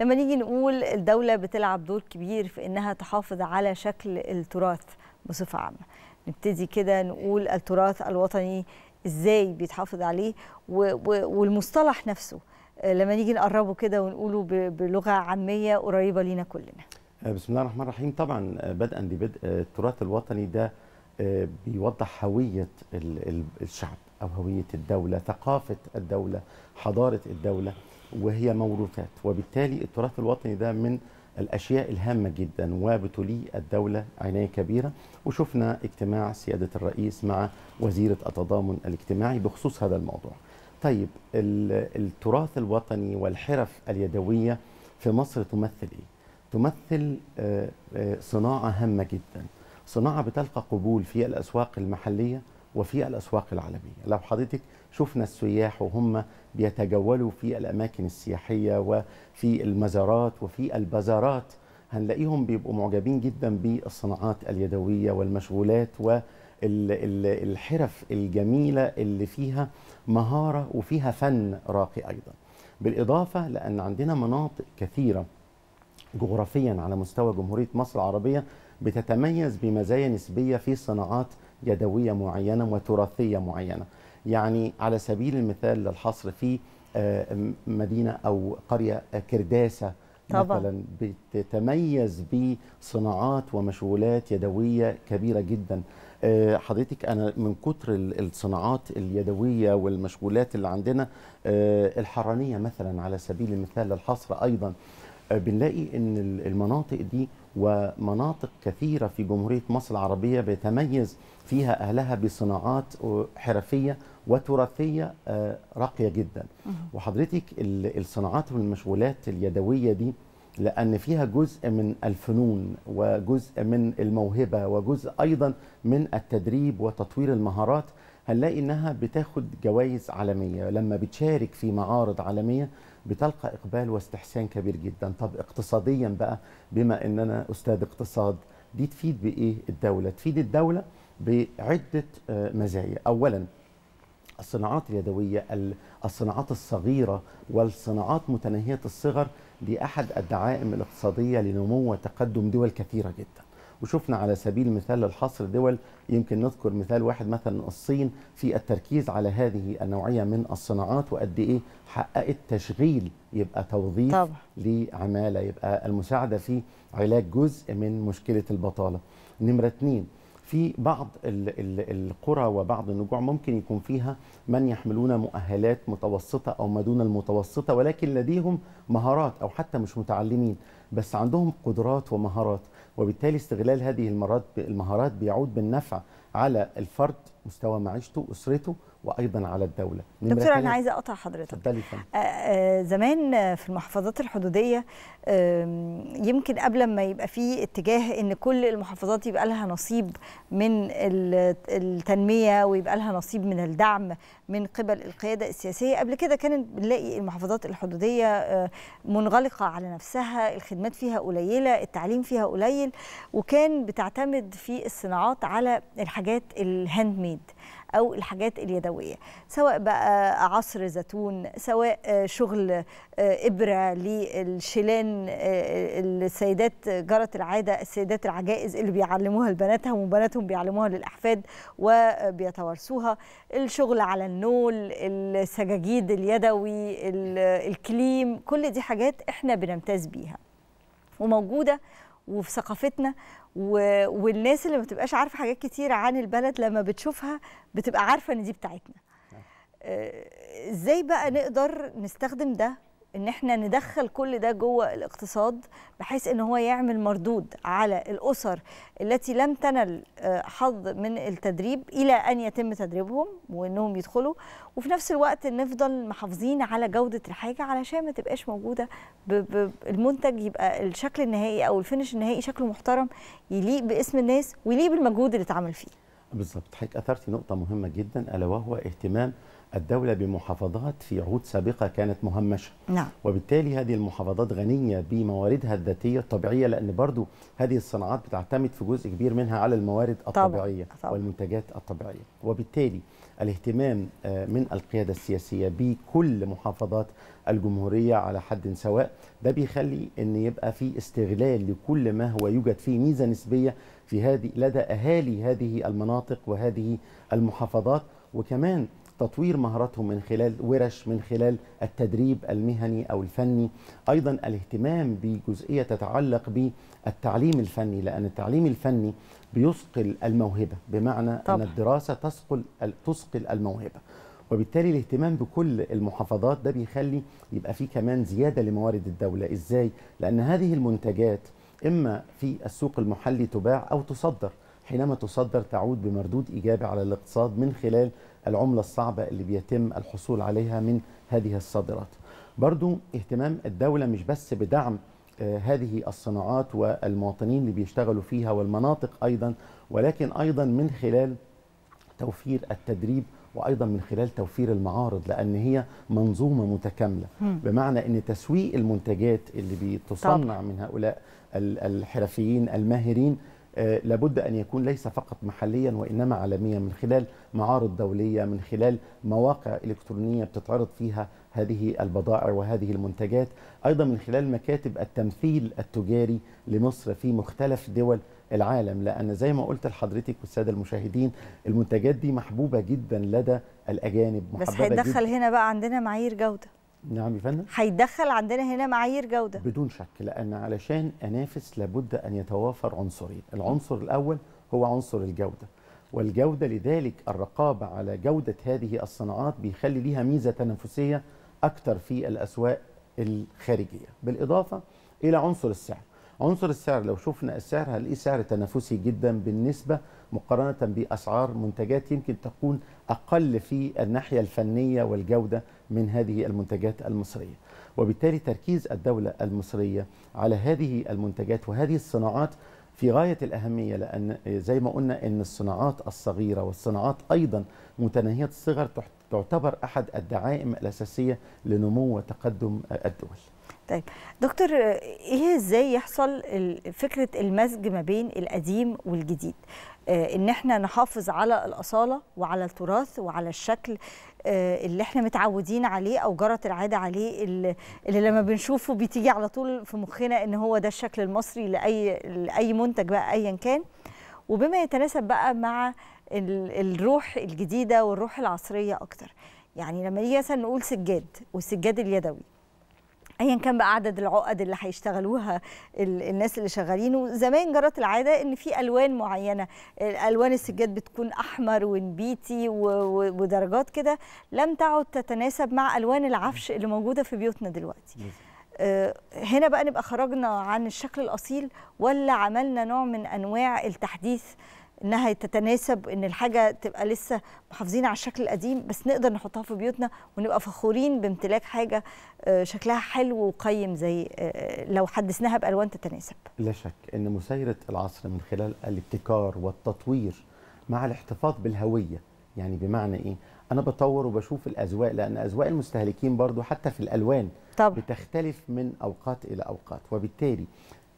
لما نيجي نقول الدولة بتلعب دور كبير في إنها تحافظ على شكل التراث بصفة عامة نبتدي كده نقول التراث الوطني إزاي بيتحافظ عليه والمصطلح نفسه لما نيجي نقربه كده ونقوله بلغة عامية قريبة لينا كلنا آه، بسم الله الرحمن الرحيم طبعا آه، بدءا ببدء آه، التراث الوطني ده بيوضح هوية الشعب أو هوية الدولة ثقافة الدولة حضارة الدولة وهي موروثات وبالتالي التراث الوطني ده من الاشياء الهامه جدا وبتولي الدوله عنايه كبيره وشفنا اجتماع سياده الرئيس مع وزيره التضامن الاجتماعي بخصوص هذا الموضوع. طيب التراث الوطني والحرف اليدويه في مصر تمثل ايه؟ تمثل آه، آه، صناعه هامه جدا، صناعه بتلقى قبول في الاسواق المحليه وفي الأسواق العالمية لو حضرتك شفنا السياح وهم بيتجولوا في الأماكن السياحية وفي المزارات وفي البازارات هنلاقيهم بيبقوا معجبين جدا بالصناعات اليدوية والمشغولات والحرف الجميلة اللي فيها مهارة وفيها فن راقي أيضا بالإضافة لأن عندنا مناطق كثيرة جغرافيا على مستوى جمهورية مصر العربية بتتميز بمزايا نسبية في صناعات يدوية معينة وتراثية معينة يعني على سبيل المثال للحصر في آه، مدينة أو قرية آه، كرداسة طبعا. مثلا بتتميز بصناعات ومشغولات يدوية كبيرة جدا آه، حضرتك أنا من كتر الصناعات اليدوية والمشغولات اللي عندنا الحرانية مثلا على سبيل المثال للحصر أيضا آه، بنلاقي ان المناطق دي ومناطق كثيره في جمهوريه مصر العربيه بيتميز فيها اهلها بصناعات حرفيه وتراثيه آه، راقيه جدا وحضرتك الصناعات والمشغولات اليدويه دي لأن فيها جزء من الفنون وجزء من الموهبة وجزء أيضا من التدريب وتطوير المهارات هنلاقي انها بتاخد جوائز عالميه لما بتشارك في معارض عالميه بتلقى اقبال واستحسان كبير جدا طب اقتصاديا بقى بما ان انا استاذ اقتصاد دي تفيد بايه الدوله تفيد الدوله بعده آه، مزايا اولا الصناعات اليدويه الصناعات الصغيره والصناعات متناهيه الصغر دي احد الدعائم الاقتصاديه لنمو وتقدم دول كثيره جدا وشفنا على سبيل المثال للحصر دول يمكن نذكر مثال واحد مثلا الصين في التركيز على هذه النوعيه من الصناعات وقد ايه حققت تشغيل يبقى توظيف طبعا. لعماله يبقى المساعده في علاج جزء من مشكله البطاله. نمره اثنين في بعض القرى وبعض النجوع ممكن يكون فيها من يحملون مؤهلات متوسطة أو ما دون المتوسطة ولكن لديهم مهارات أو حتى مش متعلمين بس عندهم قدرات ومهارات وبالتالي استغلال هذه المهارات بيعود بالنفع على الفرد مستوى معيشته اسرته وايضا على الدوله دكتور انا عايزه اقطع حضرتك اتفضلي آه، آه، زمان في المحافظات الحدوديه يمكن قبل ما يبقى في اتجاه ان كل المحافظات يبقى لها نصيب من التنميه ويبقى لها نصيب من الدعم من قبل القياده السياسيه قبل كده كانت بنلاقي المحافظات الحدوديه آه، منغلقه على نفسها الخدمات فيها قليله التعليم فيها قليل وكان بتعتمد في الصناعات على الحاجات الحاجات الهاند ميد او الحاجات اليدويه سواء بقى عصر زيتون سواء شغل ابره للشيلان آه، السيدات جرت العاده السيدات العجائز اللي بيعلموها لبناتهم وبناتهم بيعلموها للاحفاد وبيتوارثوها الشغل على النول السجاجيد اليدوي الكليم كل دي حاجات احنا بنمتاز بيها وموجوده وفي ثقافتنا و... والناس اللي ما بتبقاش عارفه حاجات كتير عن البلد لما بتشوفها بتبقى عارفه ان دي بتاعتنا نعم. آه، ازاي بقى نقدر نستخدم ده ان احنا ندخل كل ده جوه الاقتصاد بحيث ان هو يعمل مردود على الاسر التي لم تنل آه، حظ من التدريب الى ان يتم تدريبهم وانهم يدخلوا وفي نفس الوقت نفضل محافظين على جوده الحاجه علشان ما تبقاش موجوده المنتج يبقى الشكل النهائي او الفينش النهائي شكله محترم يليق باسم الناس ويليق بالمجهود اللي اتعمل فيه. بالظبط حضرتك اثرتي نقطه مهمه جدا الا وهو اهتمام الدولة بمحافظات في عهود سابقة كانت مهمشة نعم. وبالتالي هذه المحافظات غنية بمواردها الذاتية الطبيعية لأن برضو هذه الصناعات بتعتمد في جزء كبير منها على الموارد الطبيعية طبعا. طبعا. والمنتجات الطبيعية وبالتالي الاهتمام آه، من القيادة السياسية بكل محافظات الجمهورية على حد سواء ده بيخلي أن يبقى في استغلال لكل ما هو يوجد فيه ميزة نسبية في هذه لدى أهالي هذه المناطق وهذه المحافظات وكمان تطوير مهاراتهم من خلال ورش من خلال التدريب المهني او الفني ايضا الاهتمام بجزئيه تتعلق بالتعليم الفني لان التعليم الفني بيثقل الموهبه بمعنى طبعا. ان الدراسه تسقل تسقل الموهبه وبالتالي الاهتمام بكل المحافظات ده بيخلي يبقى في كمان زياده لموارد الدوله ازاي لان هذه المنتجات اما في السوق المحلي تباع او تصدر حينما تصدر تعود بمردود ايجابي على الاقتصاد من خلال العملة الصعبة اللي بيتم الحصول عليها من هذه الصادرات برضو اهتمام الدولة مش بس بدعم آه، هذه الصناعات والمواطنين اللي بيشتغلوا فيها والمناطق أيضا ولكن أيضا من خلال توفير التدريب وايضا من خلال توفير المعارض لان هي منظومه متكامله بمعنى ان تسويق المنتجات اللي بتصنع من هؤلاء الحرفيين الماهرين آه، لابد أن يكون ليس فقط محليا وإنما عالميا من خلال معارض دولية من خلال مواقع إلكترونية بتتعرض فيها هذه البضائع وهذه المنتجات أيضا من خلال مكاتب التمثيل التجاري لمصر في مختلف دول العالم لأن زي ما قلت لحضرتك والسادة المشاهدين المنتجات دي محبوبة جدا لدى الأجانب محببة بس هيدخل هنا بقى عندنا معايير جودة نعم يا فندم هيدخل عندنا هنا معايير جوده بدون شك لان علشان انافس لابد ان يتوافر عنصرين العنصر الاول هو عنصر الجوده والجوده لذلك الرقابه على جوده هذه الصناعات بيخلي ليها ميزه تنافسيه اكثر في الاسواق الخارجيه بالاضافه الى عنصر السعر عنصر السعر لو شفنا السعر هنلاقيه سعر تنافسي جدا بالنسبه مقارنه باسعار منتجات يمكن تكون اقل في الناحيه الفنيه والجوده من هذه المنتجات المصريه. وبالتالي تركيز الدوله المصريه على هذه المنتجات وهذه الصناعات في غايه الاهميه لان زي ما قلنا ان الصناعات الصغيره والصناعات ايضا متناهيه الصغر تعتبر احد الدعائم الاساسيه لنمو وتقدم الدول. طيب دكتور ايه ازاي يحصل فكره المزج ما بين القديم والجديد آه، ان احنا نحافظ على الاصاله وعلى التراث وعلى الشكل آه، اللي احنا متعودين عليه او جرت العاده عليه اللي, لما بنشوفه بتيجي على طول في مخنا ان هو ده الشكل المصري لاي لاي منتج بقى ايا كان وبما يتناسب بقى مع الروح الجديده والروح العصريه اكتر يعني لما نيجي مثلا نقول سجاد والسجاد اليدوي ايا كان بقى عدد العقد اللي هيشتغلوها الناس اللي شغالين وزمان جرت العاده ان في الوان معينه الوان السجاد بتكون احمر ونبيتي ودرجات كده لم تعد تتناسب مع الوان العفش اللي موجوده في بيوتنا دلوقتي آه، هنا بقى نبقى خرجنا عن الشكل الاصيل ولا عملنا نوع من انواع التحديث انها تتناسب ان الحاجه تبقى لسه محافظين على الشكل القديم بس نقدر نحطها في بيوتنا ونبقى فخورين بامتلاك حاجه آه، شكلها حلو وقيم زي آه، لو حدثناها بالوان تتناسب. لا شك ان مسايره العصر من خلال الابتكار والتطوير مع الاحتفاظ بالهويه يعني بمعنى ايه؟ انا بطور وبشوف الاذواق لان اذواق المستهلكين برضو حتى في الالوان طبعا. بتختلف من اوقات الى اوقات وبالتالي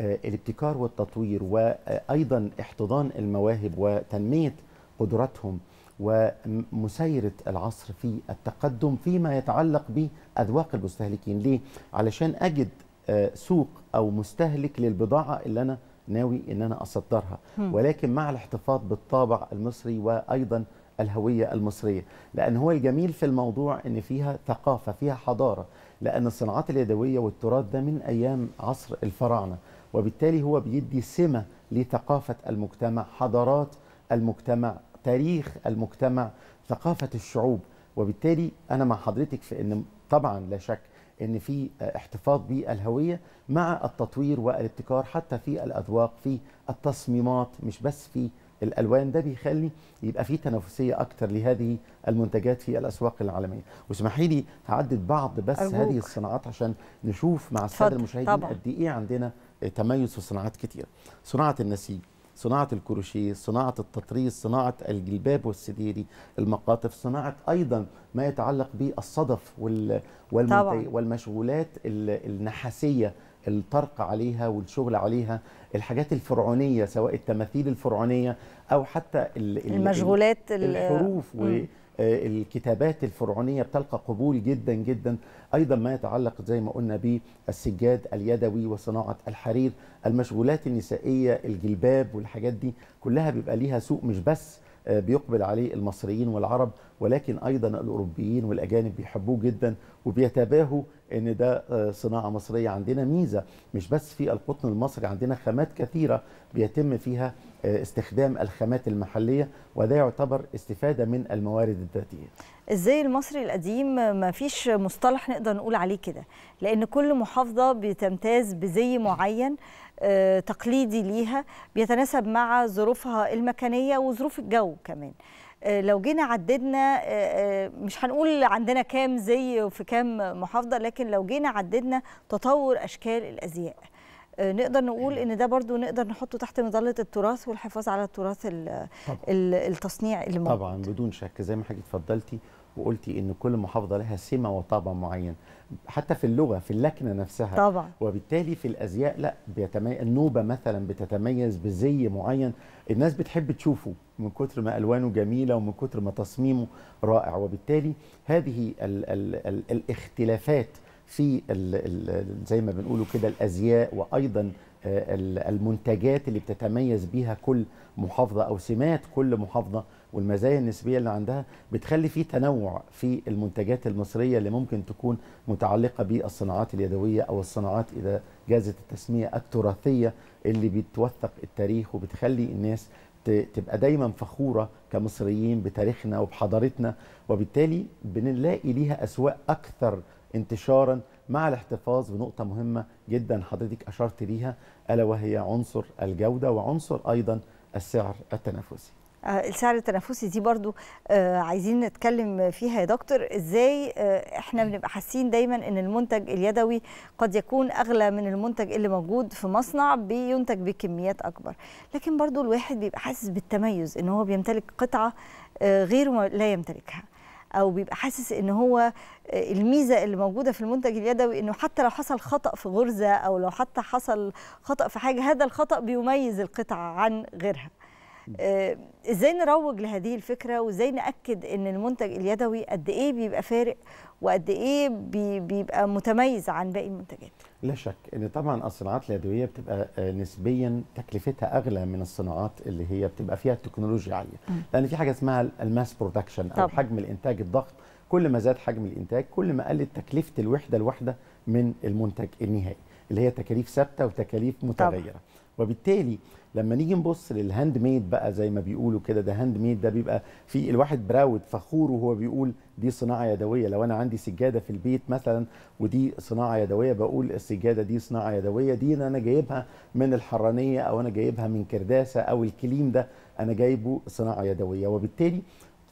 آه، الابتكار والتطوير وايضا احتضان المواهب وتنميه قدراتهم ومسايره العصر في التقدم فيما يتعلق باذواق المستهلكين ليه علشان اجد آه، سوق او مستهلك للبضاعه اللي انا ناوي ان انا اصدرها ولكن مع الاحتفاظ بالطابع المصري وايضا الهويه المصريه لان هو الجميل في الموضوع ان فيها ثقافه فيها حضاره لان الصناعات اليدويه والتراث ده من ايام عصر الفراعنه وبالتالي هو بيدي سمة لثقافة المجتمع حضارات المجتمع تاريخ المجتمع ثقافة الشعوب وبالتالي أنا مع حضرتك في أن طبعا لا شك أن في احتفاظ بالهوية مع التطوير والابتكار حتى في الأذواق في التصميمات مش بس في الالوان ده بيخلي يبقى في تنافسيه اكتر لهذه المنتجات في الاسواق العالميه واسمحي لي هعدد بعض بس أرجوك. هذه الصناعات عشان نشوف مع الساده المشاهدين قد ايه عندنا تميز في صناعات كتير صناعه النسيج صناعه الكروشيه صناعه التطريز صناعه الجلباب والسديري المقاطف صناعه ايضا ما يتعلق بالصدف والمشغولات النحاسيه الطرق عليها والشغل عليها الحاجات الفرعونيه سواء التماثيل الفرعونيه او حتى المشغولات الحروف و آه، الكتابات الفرعونية بتلقى قبول جدا جدا أيضا ما يتعلق زي ما قلنا بالسجاد اليدوي وصناعة الحرير المشغولات النسائية الجلباب والحاجات دي كلها بيبقى ليها سوق مش بس آه، بيقبل عليه المصريين والعرب ولكن ايضا الاوروبيين والاجانب بيحبوه جدا وبيتباهوا ان ده آه، صناعه مصريه عندنا ميزه مش بس في القطن المصري عندنا خامات كثيره بيتم فيها استخدام الخامات المحلية وده يعتبر استفادة من الموارد الذاتية ازاي المصري القديم ما فيش مصطلح نقدر نقول عليه كده لان كل محافظة بتمتاز بزي معين آه، تقليدي ليها بيتناسب مع ظروفها المكانية وظروف الجو كمان آه، لو جينا عددنا آه، مش هنقول عندنا كام زي في كام محافظة لكن لو جينا عددنا تطور أشكال الأزياء آه، نقدر نقول إيه. ان ده برضو نقدر نحطه تحت مظله التراث والحفاظ على التراث ال التصنيع اللي موجود طبعا بدون شك زي ما حضرتك اتفضلتي وقلتي ان كل محافظه لها سمه وطابع معين حتى في اللغه في اللكنه نفسها طبعا وبالتالي في الازياء لا بيتميز النوبه مثلا بتتميز بزي معين الناس بتحب تشوفه من كتر ما الوانه جميله ومن كتر ما تصميمه رائع وبالتالي هذه الـ الـ الـ الاختلافات في الـ الـ زي ما بنقولوا كده الازياء وايضا آه، المنتجات اللي بتتميز بيها كل محافظه او سمات كل محافظه والمزايا النسبيه اللي عندها بتخلي في تنوع في المنتجات المصريه اللي ممكن تكون متعلقه بالصناعات اليدويه او الصناعات اذا جازت التسميه التراثيه اللي بتوثق التاريخ وبتخلي الناس تبقى دايما فخوره كمصريين بتاريخنا وبحضارتنا وبالتالي بنلاقي ليها اسواق اكثر انتشارا مع الاحتفاظ بنقطة مهمة جدا حضرتك أشرت ليها ألا وهي عنصر الجودة وعنصر أيضا السعر التنافسي السعر آه، التنافسي دي برضو آه، عايزين نتكلم فيها يا دكتور ازاي آه، احنا بنبقى حاسين دايما ان المنتج اليدوي قد يكون اغلى من المنتج اللي موجود في مصنع بينتج بكميات اكبر لكن برضو الواحد بيبقى حاسس بالتميز ان هو بيمتلك قطعه غيره لا يمتلكها او بيبقى حاسس ان هو الميزه اللي موجوده في المنتج اليدوي انه حتى لو حصل خطا في غرزه او لو حتى حصل خطا في حاجه هذا الخطا بيميز القطعه عن غيرها آه، ازاي نروج لهذه الفكره وازاي ناكد ان المنتج اليدوي قد ايه بيبقى فارق وقد ايه بيبقى متميز عن باقي المنتجات لا شك ان طبعا الصناعات اليدويه بتبقى آه، نسبيا تكلفتها اغلى من الصناعات اللي هي بتبقى فيها التكنولوجيا عاليه لان في حاجه اسمها الماس برودكشن او طبعا. حجم الانتاج الضخم كل ما زاد حجم الانتاج كل ما قلت تكلفه الوحده الواحده من المنتج النهائي اللي هي تكاليف ثابته وتكاليف متغيره طبعا. وبالتالي لما نيجي نبص للهاند ميد بقى زي ما بيقولوا كده ده هاند ميد ده بيبقى في الواحد براود فخور وهو بيقول دي صناعه يدويه لو انا عندي سجاده في البيت مثلا ودي صناعه يدويه بقول السجاده دي صناعه يدويه دي انا جايبها من الحرانيه او انا جايبها من كرداسه او الكليم ده انا جايبه صناعه يدويه وبالتالي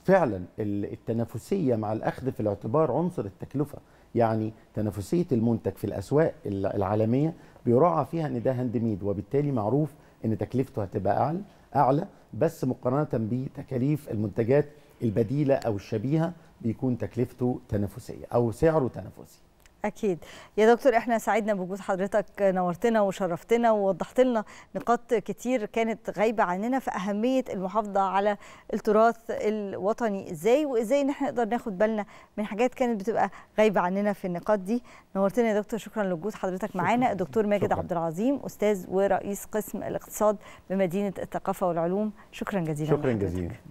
فعلا التنافسيه مع الاخذ في الاعتبار عنصر التكلفه يعني تنافسيه المنتج في الاسواق العالميه بيراعى فيها ان ده هاند ميد وبالتالي معروف ان تكلفته هتبقى اعلى اعلى بس مقارنه بتكاليف المنتجات البديله او الشبيهه بيكون تكلفته تنافسيه او سعره تنافسي اكيد يا دكتور احنا سعدنا بوجود حضرتك نورتنا وشرفتنا ووضحت لنا نقاط كتير كانت غايبه عننا في اهميه المحافظه على التراث الوطني ازاي وازاي ان احنا نقدر ناخد بالنا من حاجات كانت بتبقى غايبه عننا في النقاط دي نورتنا يا دكتور شكرا لوجود حضرتك معانا الدكتور ماجد عبد العظيم استاذ ورئيس قسم الاقتصاد بمدينه الثقافه والعلوم شكرا جزيلا شكرا جزيلا